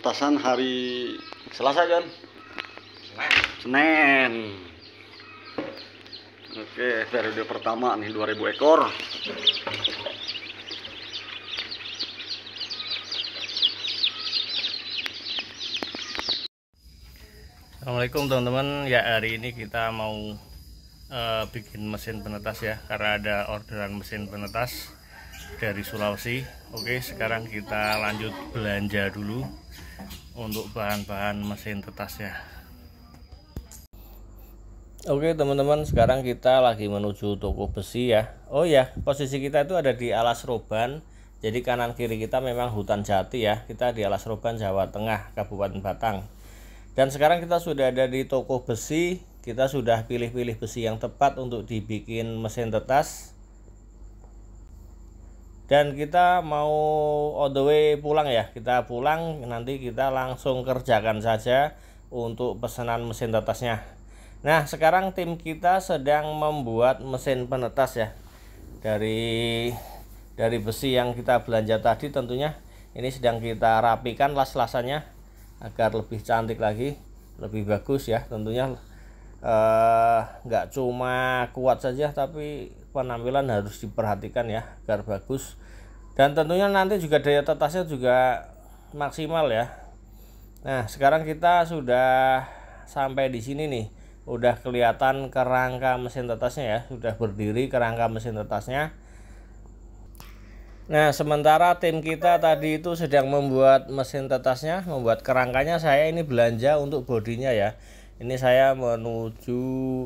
pelepasan hari Selasa kan? Senin. Oke, periode pertama nih 2000 ekor. Assalamualaikum teman-teman. Ya hari ini kita mau uh, bikin mesin penetas ya karena ada orderan mesin penetas dari Sulawesi. Oke, sekarang kita lanjut belanja dulu untuk bahan-bahan mesin tetas ya. Oke teman-teman sekarang kita lagi menuju toko besi ya Oh ya posisi kita itu ada di alas roban Jadi kanan kiri kita memang hutan jati ya Kita di alas roban Jawa Tengah Kabupaten Batang Dan sekarang kita sudah ada di toko besi Kita sudah pilih-pilih besi yang tepat untuk dibikin mesin tetas dan kita mau on the way pulang ya kita pulang nanti kita langsung kerjakan saja untuk pesanan mesin tetasnya nah sekarang tim kita sedang membuat mesin penetas ya dari dari besi yang kita belanja tadi tentunya ini sedang kita rapikan las-lasannya agar lebih cantik lagi lebih bagus ya tentunya eh, nggak cuma kuat saja tapi penampilan harus diperhatikan ya agar bagus dan tentunya nanti juga daya tetasnya juga maksimal ya nah sekarang kita sudah sampai di sini nih udah kelihatan kerangka mesin tetasnya ya sudah berdiri kerangka mesin tetasnya nah sementara tim kita tadi itu sedang membuat mesin tetasnya membuat kerangkanya saya ini belanja untuk bodinya ya ini saya menuju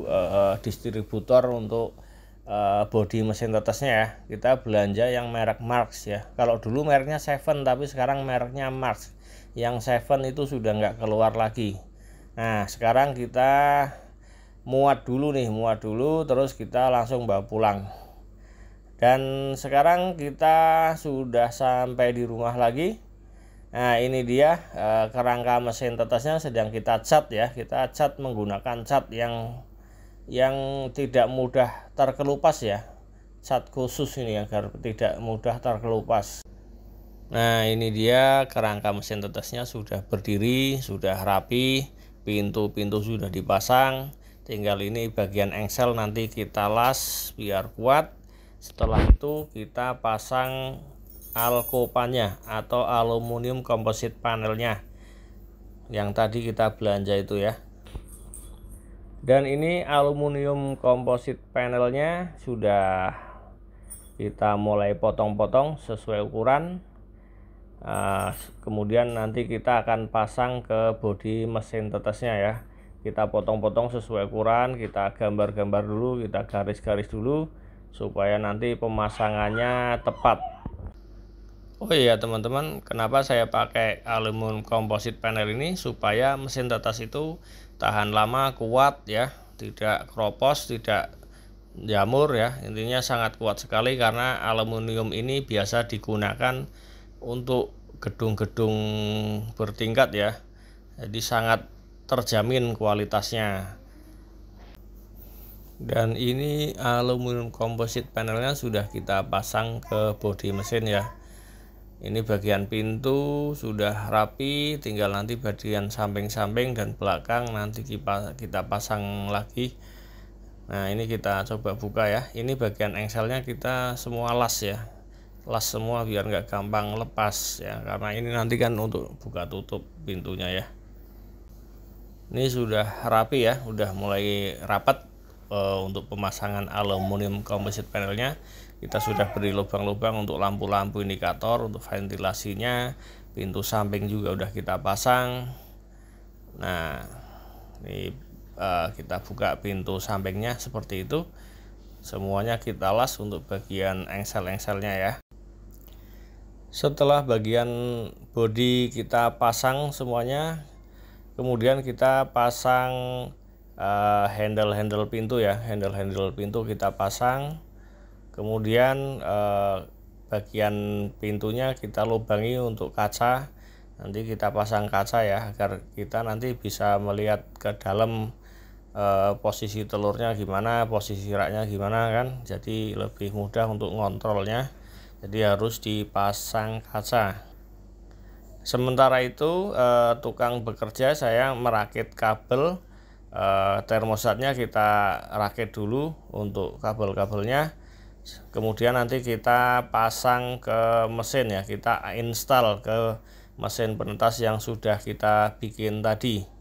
uh, distributor untuk uh, body mesin tetesnya ya kita belanja yang merek Marx ya kalau dulu mereknya Seven tapi sekarang mereknya Marx yang Seven itu sudah nggak keluar lagi nah sekarang kita muat dulu nih muat dulu terus kita langsung bawa pulang dan sekarang kita sudah sampai di rumah lagi nah ini dia eh, kerangka mesin tetesnya sedang kita cat ya kita cat menggunakan cat yang yang tidak mudah terkelupas ya cat khusus ini agar tidak mudah terkelupas nah ini dia kerangka mesin tetesnya sudah berdiri sudah rapi pintu-pintu sudah dipasang tinggal ini bagian engsel nanti kita las biar kuat setelah itu kita pasang alkopannya atau aluminium komposit panelnya yang tadi kita belanja itu ya dan ini aluminium komposit panelnya sudah kita mulai potong-potong sesuai ukuran ah, kemudian nanti kita akan pasang ke bodi mesin tetesnya ya kita potong-potong sesuai ukuran kita gambar-gambar dulu kita garis-garis dulu supaya nanti pemasangannya tepat Oh iya teman-teman, kenapa saya pakai aluminium komposit panel ini supaya mesin tetas itu tahan lama, kuat ya, tidak keropos, tidak jamur ya. Intinya sangat kuat sekali karena aluminium ini biasa digunakan untuk gedung-gedung bertingkat ya. Jadi sangat terjamin kualitasnya. Dan ini aluminium komposit panelnya sudah kita pasang ke bodi mesin ya ini bagian pintu sudah rapi tinggal nanti bagian samping-samping dan belakang nanti kita, kita pasang lagi nah ini kita coba buka ya ini bagian engselnya kita semua las ya las semua biar nggak gampang lepas ya karena ini nanti kan untuk buka tutup pintunya ya ini sudah rapi ya udah mulai rapat e, untuk pemasangan aluminium composite panelnya kita sudah beri lubang-lubang untuk lampu-lampu indikator untuk ventilasinya pintu samping juga udah kita pasang nah ini uh, kita buka pintu sampingnya seperti itu semuanya kita las untuk bagian engsel-engselnya ya setelah bagian body kita pasang semuanya kemudian kita pasang eh, handle-handle uh, handle -handle pintu ya handle-handle pintu kita pasang kemudian eh, bagian pintunya kita lubangi untuk kaca nanti kita pasang kaca ya agar kita nanti bisa melihat ke dalam eh, posisi telurnya gimana posisi raknya gimana kan jadi lebih mudah untuk ngontrolnya jadi harus dipasang kaca sementara itu eh, tukang bekerja saya merakit kabel eh, termosatnya kita rakit dulu untuk kabel-kabelnya kemudian nanti kita pasang ke mesin ya kita install ke mesin penetas yang sudah kita bikin tadi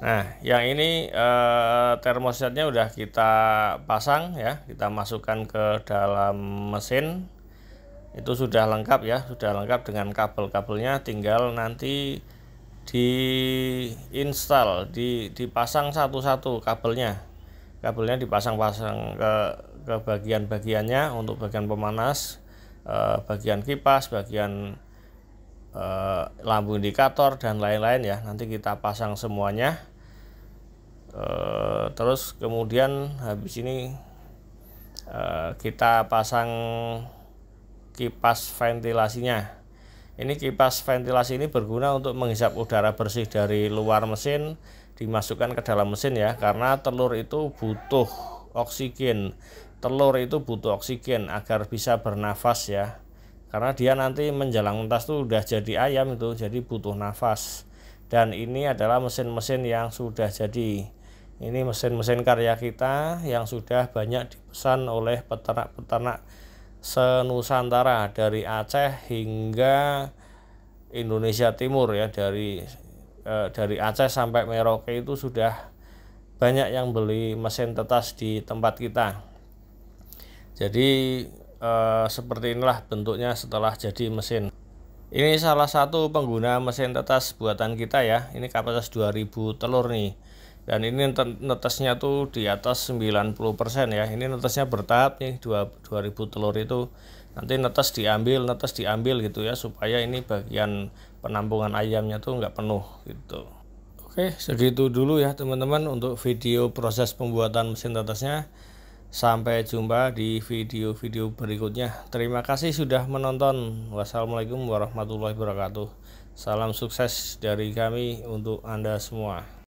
Nah, yang ini eh, termostatnya udah kita pasang ya, kita masukkan ke dalam mesin. Itu sudah lengkap ya, sudah lengkap dengan kabel-kabelnya, tinggal nanti diinstal di dipasang satu-satu kabelnya kabelnya dipasang-pasang ke ke bagian-bagiannya untuk bagian pemanas eh, bagian kipas bagian eh, lampu indikator dan lain-lain ya nanti kita pasang semuanya eh, terus kemudian habis ini eh, kita pasang kipas ventilasinya ini kipas ventilasi ini berguna untuk menghisap udara bersih dari luar mesin dimasukkan ke dalam mesin ya karena telur itu butuh oksigen. Telur itu butuh oksigen agar bisa bernafas ya. Karena dia nanti menjelang mentas tuh udah jadi ayam itu, jadi butuh nafas. Dan ini adalah mesin-mesin yang sudah jadi. Ini mesin-mesin karya kita yang sudah banyak dipesan oleh peternak-peternak senusantara dari Aceh hingga Indonesia Timur ya dari eh, dari Aceh sampai Merauke itu sudah banyak yang beli mesin tetas di tempat kita. Jadi eh, seperti inilah bentuknya setelah jadi mesin. Ini salah satu pengguna mesin tetas buatan kita ya. Ini kapasitas 2000 telur nih dan ini netesnya tuh di atas 90% ya ini netesnya bertahap nih 2000 telur itu nanti netes diambil netes diambil gitu ya supaya ini bagian penampungan ayamnya tuh nggak penuh gitu Oke segitu dulu ya teman-teman untuk video proses pembuatan mesin tetesnya sampai jumpa di video-video berikutnya terima kasih sudah menonton wassalamualaikum warahmatullahi wabarakatuh salam sukses dari kami untuk anda semua